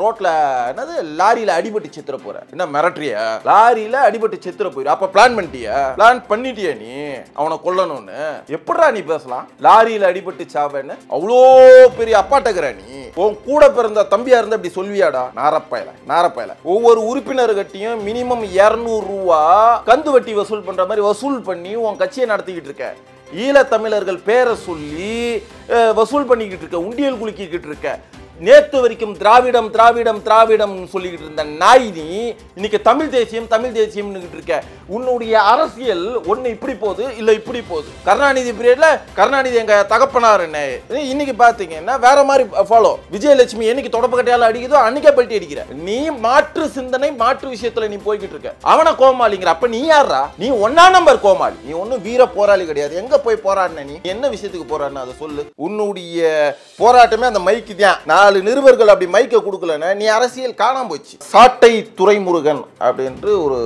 ரோட்ல என்னது லாரியில அடிபட்டு செத்துற போற என்ன மிரட்டிய லாரியில அடிபட்டு செத்துற போயிரு அப்ப பிளான் பண்ணிட்டிய பிளான் பண்ணிட்டிய நீ அவனை கொல்லணும்னு எப்படா நீ பேசலாம் லாரியில அடிபட்டு சாவன்னு அவ்வளோ பெரிய அப்பாட்டக்குற நீ உன் கூட பிறந்த தம்பியா இருந்தா இப்படி சொல்வியாடா நாரப்பாயில நாரப்பாயில ஒவ்வொரு கட்டியும் மினிமம் இரநூறு ரூபா கந்து வட்டி வசூல் பண்ற மாதிரி வசூல் பண்ணி உன் கட்சியை நடத்திக்கிட்டு இருக்க ஈழத்தமிழர்கள் பேரை சொல்லி வசூல் பண்ணிக்கிட்டு இருக்க உண்டியல் குலுக்கிக்கிட்டு இருக்க நேற்று வரைக்கும் திராவிடம் திராவிடம் திராவிடம் சொல்லிக்கிட்டு இருந்த நாய் நீ இன்னைக்கு தமிழ் தேசியம் தமிழ் தேசியம்னுக்கிட்டு இருக்க உன்னுடைய அரசியல் ஒன்று இப்படி போகுது இல்லை இப்படி போகுது கருணாநிதி பீரியட்ல கருணாநிதி எங்க தகப்பனார் என்ன இன்னைக்கு பார்த்தீங்கன்னா வேற மாதிரி ஃபாலோ விஜயலட்சுமி என்னைக்கு தொடப்பு கட்டையால அடிக்குதோ அன்னைக்கே பல்ட்டி அடிக்கிற நீ மாற்று சிந்தனை மாற்று விஷயத்துல நீ போய்கிட்டு இருக்க அவனை கோமாளிங்கிற அப்ப நீ யாரா நீ ஒன்னா நம்பர் கோமாளி நீ ஒன்னும் வீர போராளி கிடையாது எங்க போய் போராடின நீ என்ன விஷயத்துக்கு போராடின அதை சொல்லு உன்னுடைய போராட்டமே அந்த மைக்கு தான் நான் நாலு நிருபர்கள் அப்படி மைக்க கொடுக்கலன்னு நீ அரசியல் காணாம போச்சு சாட்டை துறைமுருகன் அப்படின்ட்டு ஒரு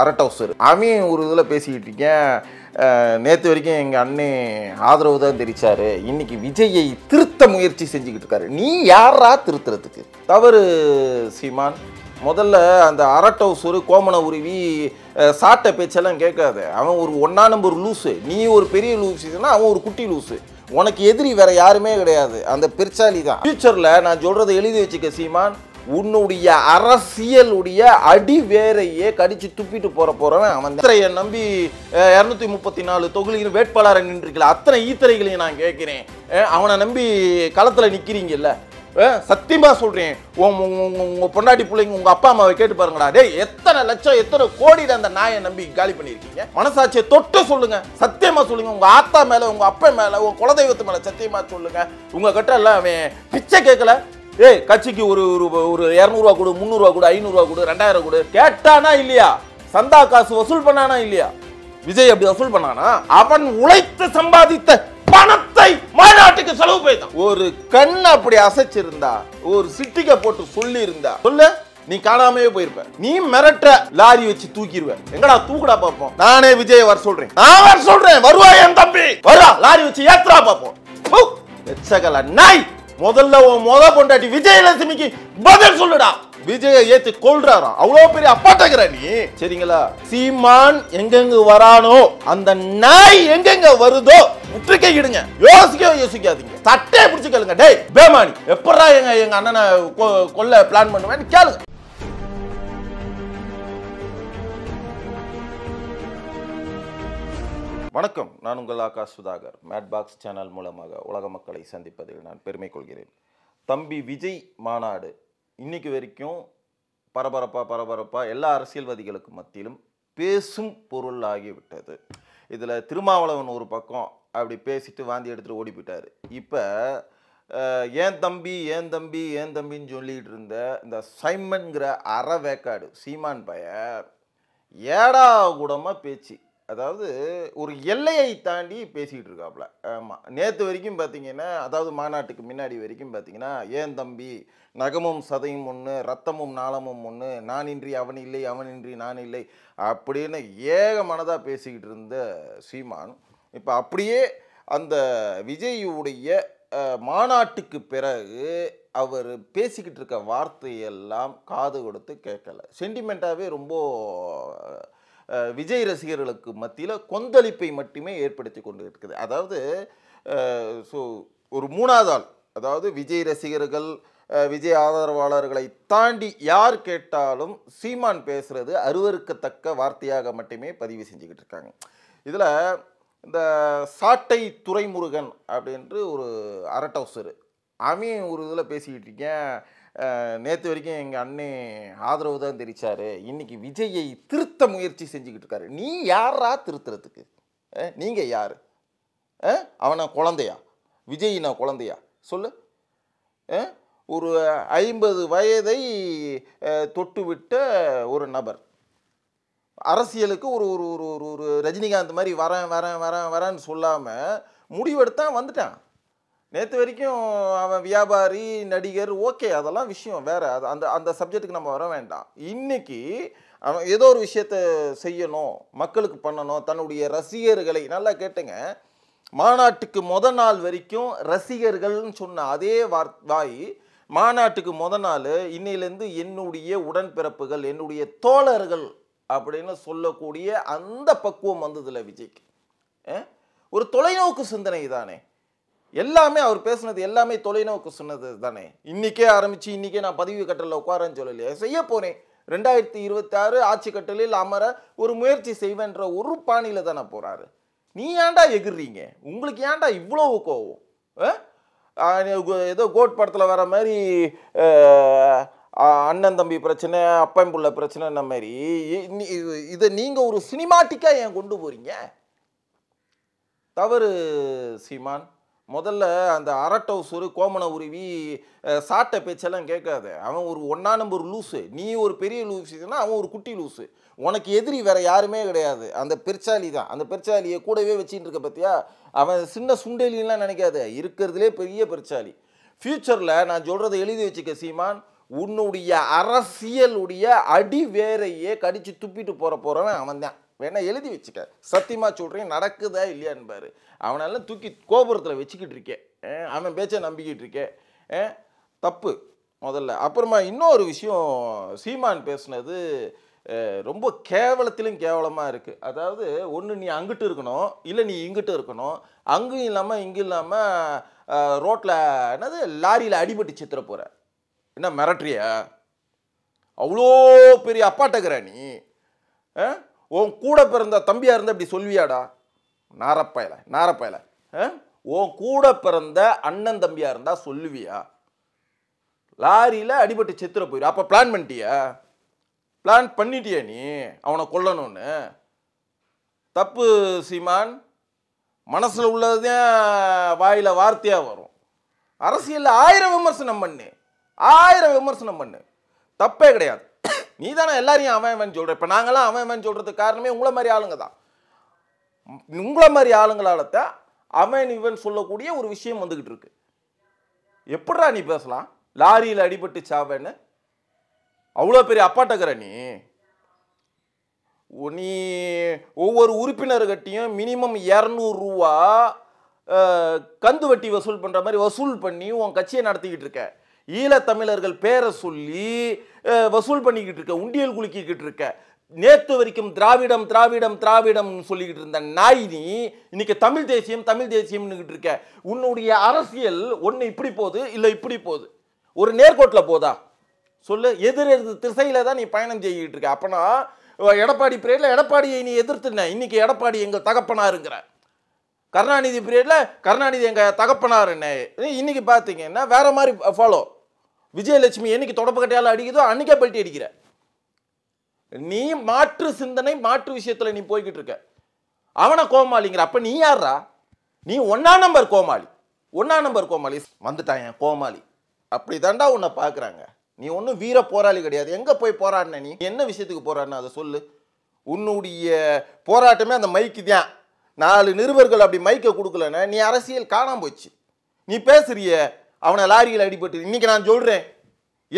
அரட்டவுசர் அவன் ஒரு இதில் பேசிக்கிட்டு இருக்கேன் நேற்று வரைக்கும் எங்கள் அண்ணே ஆதரவு தான் தெரிச்சார் இன்றைக்கி விஜயை திருத்த முயற்சி செஞ்சுக்கிட்டு இருக்காரு நீ யாரா திருத்துறதுக்கு தவறு சீமான் முதல்ல அந்த அரட்டவு உசுறு கோமண உருவி சாட்டை பேச்செல்லாம் கேட்காது அவன் ஒரு ஒன்றா நம்பர் லூஸு நீ ஒரு பெரிய லூஸுன்னா அவன் ஒரு குட்டி லூஸு உனக்கு எதிரி வேற யாருமே கிடையாது அந்த பிரிச்சாலி தான் ஃபியூச்சரில் நான் சொல்கிறத எழுதி வச்சுக்க சீமான் உன்னுடைய அரசியலுடைய அடி வேறையே கடிச்சு துப்பிட்டு போற போறேன் அவன் இத்தரையை நம்பி இரநூத்தி முப்பத்தி நாலு தொகுதியில் வேட்பாளரை நின்றுருக்கல அத்தனை ஈத்திரைகளையும் நான் கேட்கிறேன் அவனை நம்பி களத்தில் நிற்கிறீங்கல்ல சத்தியமாக சொல்கிறேன் உங்கள் பொன்னாட்டி பிள்ளைங்க உங்கள் அப்பா அம்மாவை கேட்டு பாருங்களா டே எத்தனை லட்சம் எத்தனை கோடியில் அந்த நாயை நம்பி காலி பண்ணியிருக்கீங்க மனசாட்சியை தொட்டு சொல்லுங்கள் சத்தியமாக சொல்லுங்கள் உங்கள் ஆத்தா மேலே உங்கள் அப்பா மேலே உங்கள் குலதெய்வத்து மேலே சத்தியமாக சொல்லுங்கள் உங்கள் கிட்ட எல்லாம் அவன் பிச்சை கேட்கல ஏய் கட்சிக்கு ஒரு ஒரு ஒரு இரநூறுவா கொடு முந்நூறுவா கொடு ஐநூறுவா கொடு ரெண்டாயிரம் கொடு கேட்டானா இல்லையா சந்தா காசு வசூல் பண்ணானா இல்லையா விஜய் அப்படி வசூல் பண்ணானா அவன் உழைத்து சம்பாதித்த பணத்தை மாநாட்டுக்கு செலவு போயிட்டான் ஒரு கண் அப்படி அசைச்சிருந்தா ஒரு சிட்டிக்க போட்டு சொல்லி இருந்தா சொல்லு நீ காணாமவே போயிருப்ப நீ மிரட்ட லாரி வச்சு தூக்கிடுவ எங்கடா தூக்குடா பாப்போம் நானே விஜய் வர சொல்றேன் நான் வர சொல்றேன் வருவாய் என் தம்பி வருவா லாரி வச்சு ஏத்துறா பாப்போம் நாய் முதல்ல உன் முத கொண்டாட்டி விஜயலட்சுமிக்கு பதில் சொல்லுடா விஜய ஏத்து கொள்றாராம் அவ்வளோ பெரிய அப்பாட்டகிற நீ சரிங்களா சீமான் எங்கெங்க வரானோ அந்த நாய் எங்கெங்க வருதோ இடுங்க யோசிக்கவே யோசிக்காதீங்க சட்டையை பிடிச்சி கேளுங்க டேய் பேமானி எப்படா எங்க எங்க அண்ணனை கொல்ல பிளான் பண்ணுவேன்னு கேளுங்க வணக்கம் நான் உங்கள் Akash Sudhakar mad box channel மூலமாக உலக மக்களை சந்திப்பதில் நான் பெருமை கொள்கிறேன் தம்பி விஜய் மாநாடு இன்னைக்கு வரைக்கும் பரபரப்பாக பரபரப்பாக எல்லா அரசியல்வாதிகளுக்கு மத்தியிலும் பேசும் பொருள் ஆகிவிட்டது இதில் திருமாவளவன் ஒரு பக்கம் அப்படி பேசிட்டு வாந்தி எடுத்துகிட்டு ஓடி போயிட்டார் இப்போ ஏன் தம்பி ஏன் தம்பி ஏன் தம்பின்னு சொல்லிகிட்டு இருந்த இந்த சைமன்கிற அறவேக்காடு சீமான் பைய ஏடா கூடமாக பேச்சு அதாவது ஒரு எல்லையை தாண்டி பேசிக்கிட்டு இருக்காப்புல ஆமாம் நேற்று வரைக்கும் பார்த்தீங்கன்னா அதாவது மாநாட்டுக்கு முன்னாடி வரைக்கும் பார்த்தீங்கன்னா ஏன் தம்பி நகமும் சதையும் ஒன்று ரத்தமும் நாளமும் ஒன்று நான் இன்றி அவன் இல்லை அவனின்றி நான் இல்லை அப்படின்னு ஏக மனதாக பேசிக்கிட்டு இருந்த சீமான் இப்போ அப்படியே அந்த விஜயுடைய மாநாட்டுக்கு பிறகு அவர் பேசிக்கிட்டு இருக்க வார்த்தையெல்லாம் காது கொடுத்து கேட்கலை சென்டிமெண்ட்டாகவே ரொம்ப விஜய் ரசிகர்களுக்கு மத்தியில் கொந்தளிப்பை மட்டுமே ஏற்படுத்தி கொண்டு இருக்குது அதாவது ஸோ ஒரு மூணாவது ஆள் அதாவது விஜய் ரசிகர்கள் விஜய் ஆதரவாளர்களை தாண்டி யார் கேட்டாலும் சீமான் பேசுகிறது அருவறுக்கத்தக்க வார்த்தையாக மட்டுமே பதிவு செஞ்சுக்கிட்டு இருக்காங்க இதில் இந்த சாட்டை துறைமுருகன் அப்படின்று ஒரு அரட்டவுசர் அவன் ஒரு இதில் பேசிக்கிட்டு இருக்கேன் நேற்று வரைக்கும் எங்கள் அண்ணே ஆதரவு தான் தெரிச்சார் இன்றைக்கி விஜயை திருத்த முயற்சி செஞ்சுக்கிட்டு இருக்காரு நீ யாரா திருத்துறதுக்கு நீங்கள் யார் அவனை குழந்தையா விஜய் நான் குழந்தையா சொல்லு ஒரு ஐம்பது வயதை தொட்டுவிட்ட ஒரு நபர் அரசியலுக்கு ஒரு ஒரு ஒரு ஒரு ரஜினிகாந்த் மாதிரி வரேன் வரேன் வரேன் வரேன்னு சொல்லாமல் முடிவெடுத்தான் வந்துட்டான் நேற்று வரைக்கும் அவன் வியாபாரி நடிகர் ஓகே அதெல்லாம் விஷயம் வேற அது அந்த அந்த சப்ஜெக்ட்டுக்கு நம்ம வர வேண்டாம் இன்னைக்கு அவன் ஏதோ ஒரு விஷயத்த செய்யணும் மக்களுக்கு பண்ணணும் தன்னுடைய ரசிகர்களை நல்லா கேட்டுங்க மாநாட்டுக்கு முத நாள் வரைக்கும் ரசிகர்கள்னு சொன்ன அதே வார் வாய் மாநாட்டுக்கு முத நாள் இன்னையிலேருந்து என்னுடைய உடன்பிறப்புகள் என்னுடைய தோழர்கள் அப்படின்னு சொல்லக்கூடிய அந்த பக்குவம் வந்ததில்லை விஜய்க்கு ஒரு தொலைநோக்கு சிந்தனை தானே எல்லாமே அவர் பேசுனது எல்லாமே தொலைநோக்கு சொன்னது தானே இன்றைக்கே ஆரம்பிச்சு இன்றைக்கே நான் பதவி கட்டலில் உட்காரன்னு சொல்லலையே செய்ய போனேன் ரெண்டாயிரத்தி இருபத்தி ஆறு ஆட்சி கட்டலில் அமர ஒரு முயற்சி செய்வேன்ற ஒரு பாணியில் தானே போகிறாரு நீ ஏன்டா எகிறீங்க உங்களுக்கு ஏன்டா இவ்வளோ கோவம் ஏதோ கோட் படத்தில் வர மாதிரி அண்ணன் தம்பி பிரச்சனை அப்பன் புள்ள இந்த மாதிரி இதை நீங்கள் ஒரு சினிமாட்டிக்காக ஏன் கொண்டு போகிறீங்க தவறு சீமான் முதல்ல அந்த அரட்டவுசரு கோமன உருவி சாட்டை பேச்செல்லாம் கேட்காது அவன் ஒரு ஒன்றா நம்பர் லூஸு நீ ஒரு பெரிய லூசுன்னா அவன் ஒரு குட்டி லூஸு உனக்கு எதிரி வேற யாருமே கிடையாது அந்த பெருச்சாலி தான் அந்த பெருச்சாலியை கூடவே வச்சுட்டு இருக்க பத்தியா அவன் சின்ன சுண்டேலின்லாம் நினைக்காது இருக்கிறதுலே பெரிய பெருச்சாலி ஃப்யூச்சரில் நான் சொல்கிறத எழுதி வச்சுக்க சீமான் உன்னுடைய அரசியலுடைய அடி வேறையே கடித்து துப்பிட்டு போகிற போகிறவன் அவன் தான் வேணா எழுதி வச்சுக்க சத்தியமாக சொல்கிறேன் நடக்குதா இல்லையான்பாரு அவனெல்லாம் தூக்கி கோபுரத்தில் வச்சுக்கிட்டு இருக்கேன் அவன் பேச்சை நம்பிக்கிட்டு இருக்கேன் தப்பு முதல்ல அப்புறமா இன்னொரு விஷயம் சீமான் பேசுனது ரொம்ப கேவலத்திலும் கேவலமாக இருக்குது அதாவது ஒன்று நீ அங்கிட்டு இருக்கணும் இல்லை நீ இங்கிட்டு இருக்கணும் அங்கும் இல்லாமல் இங்கும் இல்லாமல் ரோட்டில் என்னது லாரியில் அடிபட்டு சித்திர போகிற என்ன மிரட்டுறியா அவ்வளோ பெரிய அப்பாட்டக்குற நீ உன் கூட பிறந்த தம்பியாக இருந்தால் அப்படி சொல்வியாடா நாரப்பாயில் நாரப்பயல உன் கூட பிறந்த அண்ணன் தம்பியாக இருந்தால் சொல்லுவியா லாரியில் அடிபட்டு செத்துற போயிடும் அப்போ பிளான் பண்ணிட்டியா பிளான் பண்ணிட்டியா நீ அவனை கொல்லணும்னு தப்பு சீமான் மனசில் உள்ளதே வாயில் வார்த்தையாக வரும் அரசியலில் ஆயிரம் விமர்சனம் பண்ணு ஆயிரம் விமர்சனம் பண்ணு தப்பே கிடையாது நீ தானே எல்லாரையும் அவன் அவன் சொல்கிற இப்போ நாங்களாம் அவன் அவன் சொல்கிறதுக்கு காரணமே உங்களை மாதிரி ஆளுங்க தான் உங்களை மாதிரி ஆளுங்களால தான் அவன் இவன் சொல்லக்கூடிய ஒரு விஷயம் வந்துக்கிட்டு இருக்கு எப்படா நீ பேசலாம் லாரியில் அடிபட்டு சாவேன்னு அவ்வளோ பெரிய அப்பாட்டக்கிற நீ நீ ஒவ்வொரு உறுப்பினர்கிட்டையும் மினிமம் இரநூறுவா கந்து வட்டி வசூல் பண்ணுற மாதிரி வசூல் பண்ணி உன் கட்சியை நடத்திக்கிட்டு இருக்க ஈழத்தமிழர்கள் பேரை சொல்லி வசூல் பண்ணிக்கிட்டு இருக்க உண்டியல் குலுக்கிக்கிட்டு இருக்க நேற்று வரைக்கும் திராவிடம் திராவிடம் திராவிடம் சொல்லிக்கிட்டு இருந்த நாய் நீ இன்னைக்கு தமிழ் தேசியம் தமிழ் தேசியம்னுக்கிட்டு இருக்க உன்னுடைய அரசியல் ஒன்று இப்படி போகுது இல்லை இப்படி போகுது ஒரு நேர்கோட்டில் போதா சொல்லு எதிர் திசையில் தான் நீ பயணம் செய்யிட்டு இருக்க அப்போனா எடப்பாடி பிரேரில் எடப்பாடியை நீ எதிர்த்துன இன்னைக்கு எடப்பாடி எங்கள் தகப்பனாருங்கிற கருணாநிதி பீரியடில் கருணாநிதி எங்கள் தகப்பனார் என்ன இன்றைக்கி பார்த்தீங்கன்னா வேறு மாதிரி ஃபாலோ விஜயலட்சுமி என்னைக்கு தொடப்பக்கட்டையால் அடிக்குதோ அன்றைக்கே பல்ட்டி அடிக்கிற நீ மாற்று சிந்தனை மாற்று விஷயத்தில் நீ போய்கிட்டு இருக்க அவனை கோமாளிங்கிற அப்போ நீ யாரா நீ ஒன்னா நம்பர் கோமாளி ஒன்னா நம்பர் கோமாளி வந்துட்டான் கோமாளி அப்படி தாண்டா உன்னை பார்க்குறாங்க நீ ஒன்றும் வீர போராளி கிடையாது எங்கே போய் போராடின நீ என்ன விஷயத்துக்கு போராடின அதை சொல்லு உன்னுடைய போராட்டமே அந்த மைக்கு தான் நாலு நிருபர்கள் அப்படி மைக்கை கொடுக்கலன்னு நீ அரசியல் காணாம போச்சு நீ பேசுறிய அவனை லாரியில் அடிபட்டு இன்னைக்கு நான் சொல்கிறேன்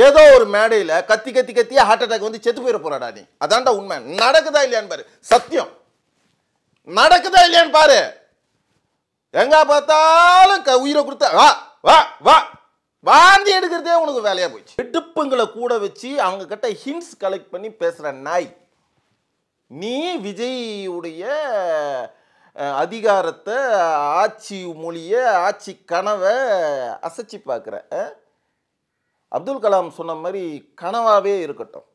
ஏதோ ஒரு மேடையில் கத்தி கத்தி கத்தியே ஹார்ட் அட்டாக் வந்து செத்து போயிட போறாடா நீ அதான்டா உண்மை நடக்குதா இல்லையான்னு பாரு சத்தியம் நடக்குதா இல்லையான்னு பாரு எங்க பார்த்தாலும் க உயிரை கொடுத்தா வா வா வா வாந்தி எடுக்கிறதே உனக்கு வேலையாக போச்சு வெடுப்புங்களை கூட வச்சு அவங்க கிட்ட ஹின்ஸ் கலெக்ட் பண்ணி பேசுற நாய் நீ விஜய் உடைய அதிகாரத்தை ஆட்சி மொழியை ஆட்சி கனவை அசைச்சி பார்க்குற அப்துல் கலாம் சொன்ன மாதிரி கனவாகவே இருக்கட்டும்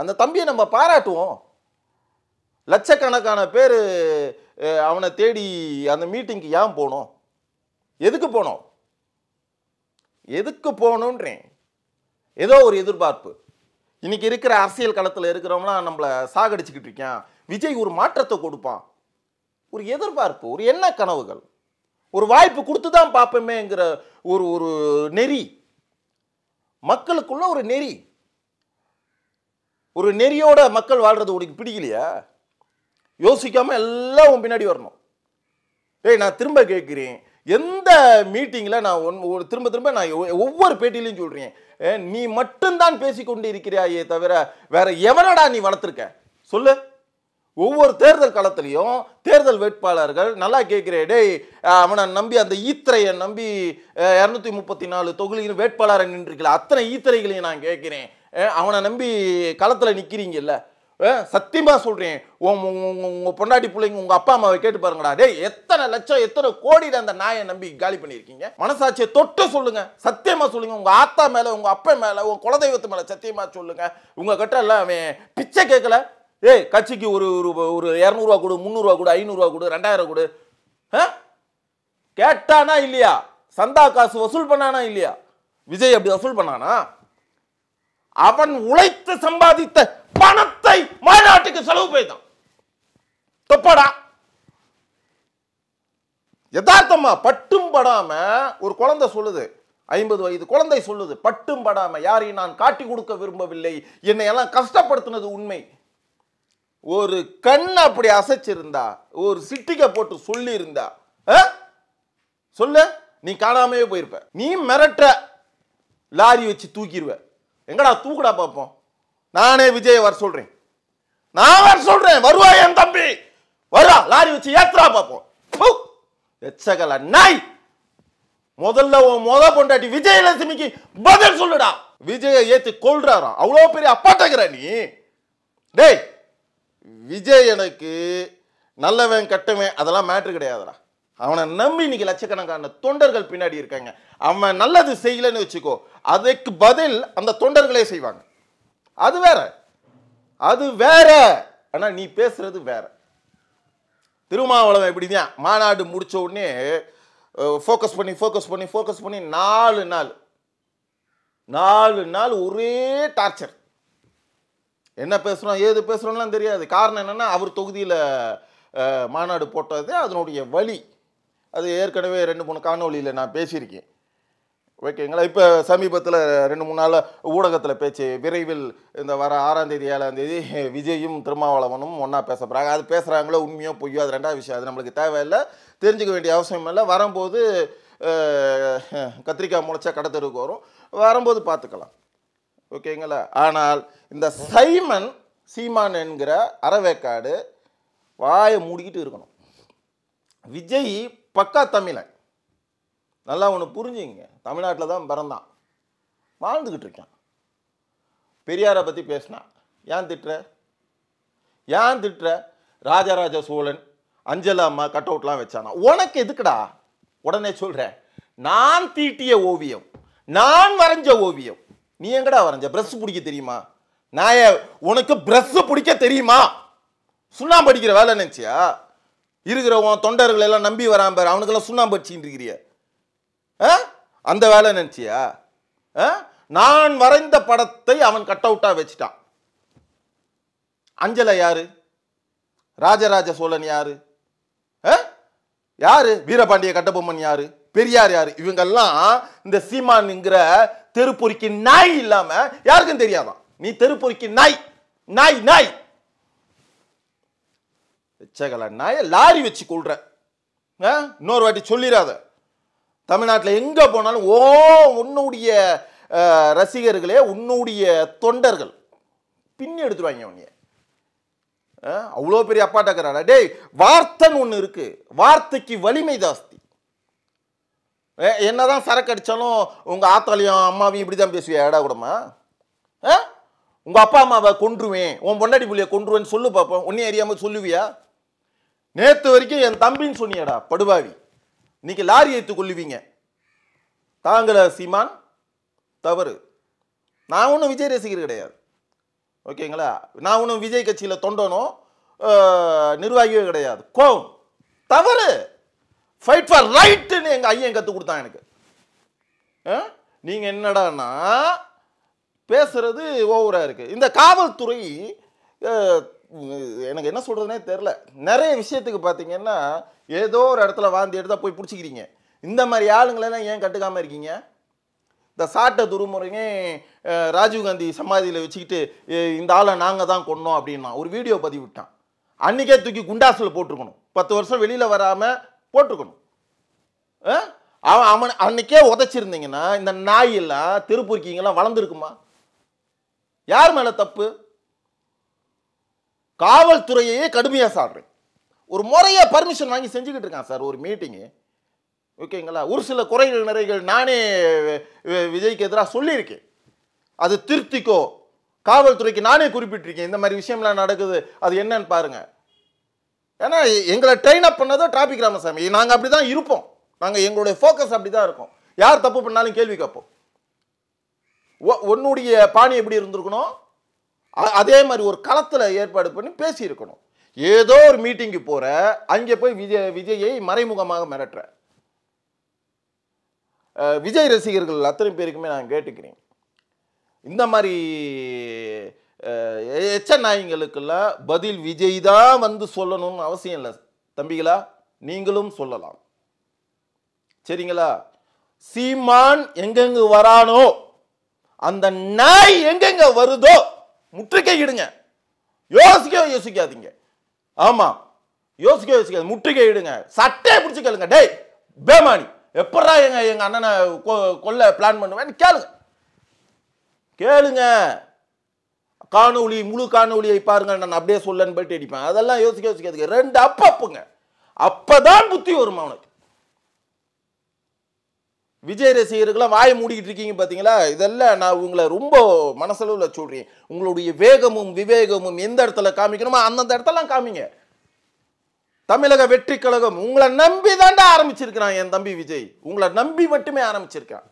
அந்த தம்பியை நம்ம பாராட்டுவோம் லட்சக்கணக்கான பேர் அவனை தேடி அந்த மீட்டிங்க்கு ஏன் போனோம் எதுக்கு போனோம் எதுக்கு போகணுன்றேன் ஏதோ ஒரு எதிர்பார்ப்பு இன்றைக்கி இருக்கிற அரசியல் களத்தில் இருக்கிறவங்களாம் நம்மளை சாகடிச்சுக்கிட்டு இருக்கேன் விஜய் ஒரு மாற்றத்தை கொடுப்பான் ஒரு எதிர்பார்ப்பு ஒரு என்ன கனவுகள் ஒரு வாய்ப்பு கொடுத்து தான் பார்ப்போமேங்கிற ஒரு ஒரு நெறி மக்களுக்குள்ள ஒரு நெறி ஒரு நெறியோட மக்கள் வாழ்கிறது உனக்கு பிடிக்கலையா யோசிக்காமல் எல்லாம் உன் பின்னாடி வரணும் ஏய் நான் திரும்ப கேட்குறேன் எந்த மீட்டிங்கில் நான் ஒன் ஒரு திரும்ப திரும்ப நான் ஒவ்வொரு பேட்டியிலையும் சொல்கிறேன் நீ மட்டும்தான் பேசி கொண்டு இருக்கிறாயே தவிர வேற எவனடா நீ வளர்த்துருக்க சொல்லு ஒவ்வொரு தேர்தல் காலத்திலையும் தேர்தல் வேட்பாளர்கள் நல்லா கேட்குறேன் டேய் அவனை நம்பி அந்த ஈத்திரையை நம்பி இரநூத்தி முப்பத்தி நாலு தொகுதியில் வேட்பாளரை நின்றுக்கல அத்தனை ஈத்திரைகளையும் நான் கேட்குறேன் அவனை நம்பி களத்தில் நிற்கிறீங்கல்ல சத்தியமாக சொல்கிறேன் உங்கள் பொண்டாட்டி பிள்ளைங்க உங்கள் அப்பா அம்மாவை கேட்டு பாருங்கடா டே எத்தனை லட்சம் எத்தனை கோடியில் அந்த நாயை நம்பி காலி பண்ணியிருக்கீங்க மனசாட்சியை தொட்டு சொல்லுங்கள் சத்தியமாக சொல்லுங்கள் உங்கள் ஆத்தா மேலே உங்கள் அப்பா மேலே உங்கள் குலதெய்வத்து மேலே சத்தியமாக சொல்லுங்கள் உங்கள் கிட்ட எல்லாம் அவன் பிச்சை கேட்கல ஏய் கட்சிக்கு ஒரு ஒரு ஒரு இரநூறுவா கொடு முந்நூறுவா கொடு ஐநூறுரூவா கொடு ரெண்டாயிரம் கொடு கேட்டானா இல்லையா சந்தா காசு வசூல் பண்ணானா இல்லையா விஜய் அப்படி வசூல் பண்ணானா அவன் உழைத்து சம்பாதித்த பணத்தை மாநாட்டுக்கு செலவு போய்தான் தப்பாடா யதார்த்தமா பட்டும் படாம ஒரு குழந்தை சொல்லுது ஐம்பது வயது குழந்தை சொல்லுது பட்டும் படாம யாரையும் நான் காட்டி கொடுக்க விரும்பவில்லை என்னை எல்லாம் கஷ்டப்படுத்தினது உண்மை ஒரு கண் அப்படி அசைச்சிருந்தா ஒரு சிட்டிக்கை போட்டு சொல்லியிருந்தா சொல்லு நீ காணாமையே போயிருப்ப நீ மிரட்ட லாரி வச்சு தூக்கிடுவ எங்கடா தூக்குடா பார்ப்போம் நானே விஜய் வர சொல்றேன் நான் வர சொல்றேன் வருவா என் தம்பி வருவா லாரி வச்சு ஏத்துறா பார்ப்போம் எச்சகல நாய் முதல்ல உன் முத பொண்டாட்டி விஜயலட்சுமிக்கு பதில் சொல்லுடா விஜய ஏத்து கொள்றாராம் அவ்வளோ பெரிய அப்பாட்டகிற நீ டேய் விஜய் எனக்கு நல்லவன் கட்டுவேன் அதெல்லாம் மேட்ரு கிடையாதுடா அவனை நம்பி இன்னைக்கு லட்சக்கணக்கான தொண்டர்கள் பின்னாடி இருக்காங்க அவன் நல்லது செய்யலன்னு வச்சுக்கோ அதுக்கு பதில் அந்த தொண்டர்களே செய்வாங்க அது வேற அது வேற ஆனால் நீ பேசுறது வேற திருமாவளவன் இப்படி தான் மாநாடு முடிச்ச உடனே ஃபோக்கஸ் பண்ணி ஃபோக்கஸ் பண்ணி ஃபோக்கஸ் பண்ணி நாலு நாள் நாலு நாள் ஒரே டார்ச்சர் என்ன பேசுகிறோம் ஏது பேசுகிறோம்லாம் தெரியாது காரணம் என்னென்னா அவர் தொகுதியில் மாநாடு போட்டது அதனுடைய வழி அது ஏற்கனவே ரெண்டு மூணு காணொலியில் நான் பேசியிருக்கேன் ஓகேங்களா இப்போ சமீபத்தில் ரெண்டு மூணு நாள் ஊடகத்தில் பேச்சு விரைவில் இந்த வர ஆறாம் தேதி ஏழாம் தேதி விஜயும் திருமாவளவனும் ஒன்றா பேச போகிறாங்க அது பேசுகிறாங்களோ உண்மையோ பொய்யோ அது ரெண்டாவது விஷயம் அது நம்மளுக்கு தேவையில்லை தெரிஞ்சுக்க வேண்டிய அவசியம் இல்லை வரும்போது கத்திரிக்காய் முளைச்சா கடத்தருக்கு வரும் வரும்போது பார்த்துக்கலாம் ஓகேங்களா ஆனால் இந்த சைமன் சீமான் என்கிற அறவேக்காடு வாயை மூடிக்கிட்டு இருக்கணும் விஜய் பக்கா தமிழன் நல்லா ஒன்று புரிஞ்சுங்க தமிழ்நாட்டில் தான் பிறந்தான் வாழ்ந்துக்கிட்டு இருக்கான் பெரியாரை பற்றி பேசினான் ஏன் திட்டுற ஏன் திட்டுற ராஜராஜ சோழன் அஞ்சலா அம்மா கட் அவுட்லாம் வச்சானா உனக்கு எதுக்குடா உடனே சொல்கிறேன் நான் தீட்டிய ஓவியம் நான் வரைஞ்ச ஓவியம் நீ எங்கடா வரைஞ்ச பிரஸ் பிடிக்க தெரியுமா நான் உனக்கு பிரஸ் பிடிக்க தெரியுமா சுண்ணாம்பு அடிக்கிற வேலை நினச்சியா இருக்கிறவன் தொண்டர்கள் எல்லாம் நம்பி வராம அவனுக்கெல்லாம் சுண்ணாம்பு அடிச்சுட்டு இருக்கிறிய அந்த வேலை நினைச்சியா நான் வரைந்த படத்தை அவன் கட் அவுட்டாக வச்சுட்டான் அஞ்சலை யாரு ராஜராஜ சோழன் யாரு யாரு வீரபாண்டிய கட்டபொம்மன் யாரு பெரியார் யாரு இவங்கெல்லாம் இந்த சீமான்ங்கிற தெருப்பொறிக்கு நாய் இல்லாம யாருக்கும் தெரியாதான் நீ தெருப்பொறிக்கு நாய் நாய் நாய் நாய லாரி வச்சு கொள்ற இன்னொரு வாட்டி சொல்லிடாத தமிழ்நாட்டில் எங்கே போனாலும் ஓ உன்னுடைய ரசிகர்களே உன்னுடைய தொண்டர்கள் பின்னி எடுத்துருவாங்க உன்னைய அவ்வளோ பெரிய அப்பாட்டக்கிறாரா டேய் வார்த்தைன்னு ஒன்று இருக்குது வார்த்தைக்கு வலிமை ஜாஸ்தி என்னதான் சரக்கு அடித்தாலும் உங்கள் ஆத்தாலையும் அம்மாவையும் இப்படி தான் பேசுவியா ஏடா கூடமா ஆ உங்கள் அப்பா அம்மாவை கொன்றுவேன் உன் பொண்டாடி புள்ளிய கொன்றுவேன்னு சொல்லு பார்ப்போம் ஒன்றும் அறியாமல் சொல்லுவியா நேற்று வரைக்கும் என் தம்பின்னு சொன்னியடா படுபாவி இன்னைக்கு லாரி ஏற்று கொள்ளுவீங்க தாங்கள சீமான் தவறு நான் ஒன்றும் விஜய் ரசிகர் கிடையாது ஓகேங்களா நான் ஒன்றும் விஜய் கட்சியில் தொண்டனும் நிர்வாகியும் கிடையாது கோவம் தவறு ஃபைட் ஃபார் ரைட்டுன்னு எங்கள் ஐயன் கற்றுக் கொடுத்தான் எனக்கு நீங்கள் என்னடான்னா பேசுறது ஓவராக இருக்குது இந்த காவல்துறை எனக்கு என்ன சொல்கிறதுனே தெரில நிறைய விஷயத்துக்கு பார்த்தீங்கன்னா ஏதோ ஒரு இடத்துல வாந்தி எடுத்தால் போய் பிடிச்சிக்கிறீங்க இந்த மாதிரி ஆளுங்களெல்லாம் ஏன் கட்டுக்காமல் இருக்கீங்க இந்த சாட்டை துருமுறைங்க ராஜீவ்காந்தி சமாதியில் வச்சுக்கிட்டு இந்த ஆளை நாங்கள் தான் கொண்டோம் அப்படின்னா ஒரு வீடியோ பதிவிட்டான் அன்றைக்கே தூக்கி குண்டாசில் போட்டிருக்கணும் பத்து வருஷம் வெளியில் வராமல் போட்டிருக்கணும் அவன் அவன் அன்னைக்கே உதச்சிருந்தீங்கன்னா இந்த நாயெல்லாம் திருப்பூர்க்கிங்கெல்லாம் வளர்ந்துருக்குமா யார் மேலே தப்பு காவல்துறையையே கடுமையாக சாடுறேன் ஒரு முறையாக பர்மிஷன் வாங்கி செஞ்சுக்கிட்டு இருக்கான் சார் ஒரு மீட்டிங்கு ஓகேங்களா ஒரு சில குறைகள் நிறைகள் நானே விஜய்க்கு எதிராக சொல்லியிருக்கேன் அது திருத்திக்கோ காவல்துறைக்கு நானே குறிப்பிட்டிருக்கேன் இந்த மாதிரி விஷயம்லாம் நடக்குது அது என்னன்னு பாருங்கள் ஏன்னா எங்களை ட்ரெயின் அப் பண்ணதும் டிராபிக் ராமசாமி நாங்கள் அப்படி தான் இருப்போம் நாங்கள் எங்களுடைய ஃபோக்கஸ் அப்படி தான் இருக்கும் யார் தப்பு பண்ணாலும் கேள்வி கேட்போம் உன்னுடைய பாணி எப்படி இருந்திருக்கணும் அதே மாதிரி ஒரு களத்தில் ஏற்பாடு பண்ணி பேசியிருக்கணும் ஏதோ ஒரு மீட்டிங்கு போகிற அங்கே போய் விஜய் விஜயை மறைமுகமாக மிரட்டுற விஜய் ரசிகர்கள் அத்தனை பேருக்குமே நான் கேட்டுக்கிறேன் இந்த மாதிரி எச்ச நாயங்களுக்கெல்லாம் பதில் விஜய் தான் வந்து சொல்லணும்னு அவசியம் இல்லை தம்பிகளா நீங்களும் சொல்லலாம் சரிங்களா சீமான் எங்கெங்கு வரானோ அந்த நாய் எங்கெங்க வருதோ முற்றுகையிடுங்க யோசிக்க யோசிக்காதீங்க ஆமாம் யோசிக்க யோசிக்காது முற்றுகையிடுங்க சட்டையை பிடிச்சி கேளுங்க டேய் பேமானி எப்படா எங்கள் எங்கள் அண்ணனை கொல்ல பிளான் பண்ணுவேன்னு கேளுங்க கேளுங்க காணொலி முழு காணொலியை பாருங்கள் நான் அப்படியே சொல்லன்னு போயிட்டு அடிப்பேன் அதெல்லாம் யோசிக்க யோசிக்கிறதுக்கு ரெண்டு அப்ப அப்புங்க அப்பதான் புத்தி வரும் அவனுக்கு விஜய் ரசிகர்கள் வாயை மூடிக்கிட்டு இருக்கீங்க பார்த்தீங்களா இதெல்லாம் நான் உங்களை ரொம்ப மனசளவில் சொல்கிறேன் உங்களுடைய வேகமும் விவேகமும் எந்த இடத்துல காமிக்கணுமோ அந்தந்த இடத்தெல்லாம் காமிங்க தமிழக வெற்றி கழகம் உங்களை நம்பி தாண்டா ஆரம்பிச்சிருக்கிறான் என் தம்பி விஜய் உங்களை நம்பி மட்டுமே ஆரம்பிச்சிருக்கான்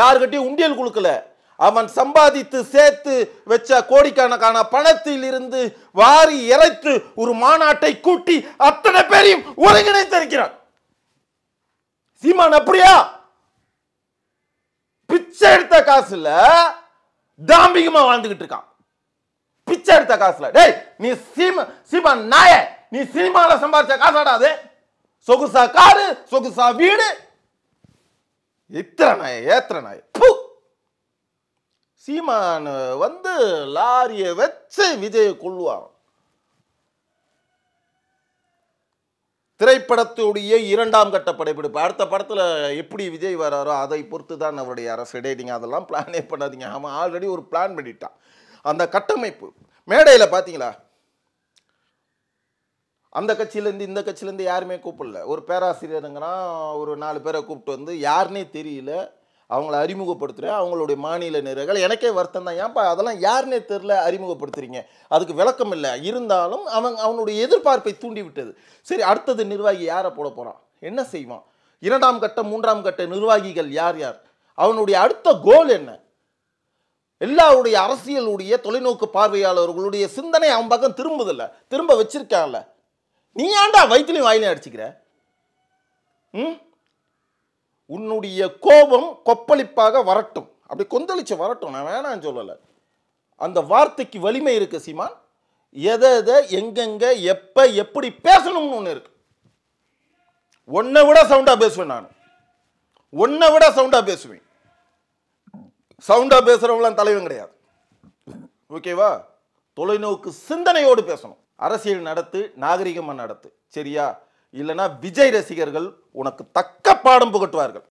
யாருக்கிட்டையும் உண்டியல் குழுக்கல அவன் சம்பாதித்து சேர்த்து வச்ச கோடிக்கணக்கான பணத்தில் இருந்து வாரி இறைத்து ஒரு மாநாட்டை கூட்டி அத்தனை பேரையும் ஒருங்கிணைத்திருக்கிறான் சீமான் அப்படியா பிச்சை எடுத்த காசுல தாம்பிகமா வாழ்ந்துகிட்டு இருக்கான் பிச்சை எடுத்த காசுல டேய் நீ சீமா சீமான் நாய நீ சினிமால சம்பாதிச்ச காசாடாது சொகுசா காரு சொகுசா வீடு எத்திர நாய ஏத்தனை நாய் சீமான் வந்து லாரியை வச்சு விஜய கொள்ளுவான் திரைப்படத்துடைய இரண்டாம் கட்ட படைப்பிடிப்பு அடுத்த படத்தில் எப்படி விஜய் வராரோ அதை பொறுத்து தான் அவருடைய அரசிடை நீங்கள் அதெல்லாம் பிளானே பண்ணாதீங்க அவன் ஆல்ரெடி ஒரு பிளான் பண்ணிட்டான் அந்த கட்டமைப்பு மேடையில் பார்த்தீங்களா அந்த கட்சியிலேருந்து இந்த கட்சியிலேருந்து யாருமே கூப்பிடல ஒரு பேராசிரியருங்கன்னா ஒரு நாலு பேரை கூப்பிட்டு வந்து யாருன்னே தெரியல அவங்கள அறிமுகப்படுத்துகிறேன் அவங்களுடைய மாநில நிலைகள் எனக்கே வருத்தம் தான் ஏன்ப்பா அதெல்லாம் யாருன்னே தெரில அறிமுகப்படுத்துகிறீங்க அதுக்கு விளக்கம் இல்லை இருந்தாலும் அவன் அவனுடைய எதிர்பார்ப்பை தூண்டி விட்டது சரி அடுத்தது நிர்வாகி யாரை போட போகிறான் என்ன செய்வான் இரண்டாம் கட்ட மூன்றாம் கட்ட நிர்வாகிகள் யார் யார் அவனுடைய அடுத்த கோல் என்ன எல்லாருடைய அரசியலுடைய தொலைநோக்கு பார்வையாளர்களுடைய சிந்தனை அவன் பக்கம் திரும்புதில்லை திரும்ப வச்சிருக்கான்ல நீ ஏன்டா வயிற்றுலையும் வாயிலையும் அடிச்சுக்கிற ம் உன்னுடைய கோபம் கொப்பளிப்பாக வரட்டும் அப்படி கொந்தளிச்சு வரட்டும் நான் வேணாம் சொல்லலை அந்த வார்த்தைக்கு வலிமை இருக்கு சீமான் எதை எதை எங்கெங்கே எப்போ எப்படி பேசணும்னு ஒன்று இருக்கு ஒன்றை விட சவுண்டாக பேசுவேன் நான் ஒன்றை விட சவுண்டாக பேசுவேன் சவுண்டாக பேசுகிறவங்களாம் தலைவன் கிடையாது ஓகேவா தொலைநோக்கு சிந்தனையோடு பேசணும் அரசியல் நடத்து நாகரிகமாக நடத்து சரியா இல்லைனா விஜய் ரசிகர்கள் உனக்கு தக்க பாடம் புகட்டுவார்கள்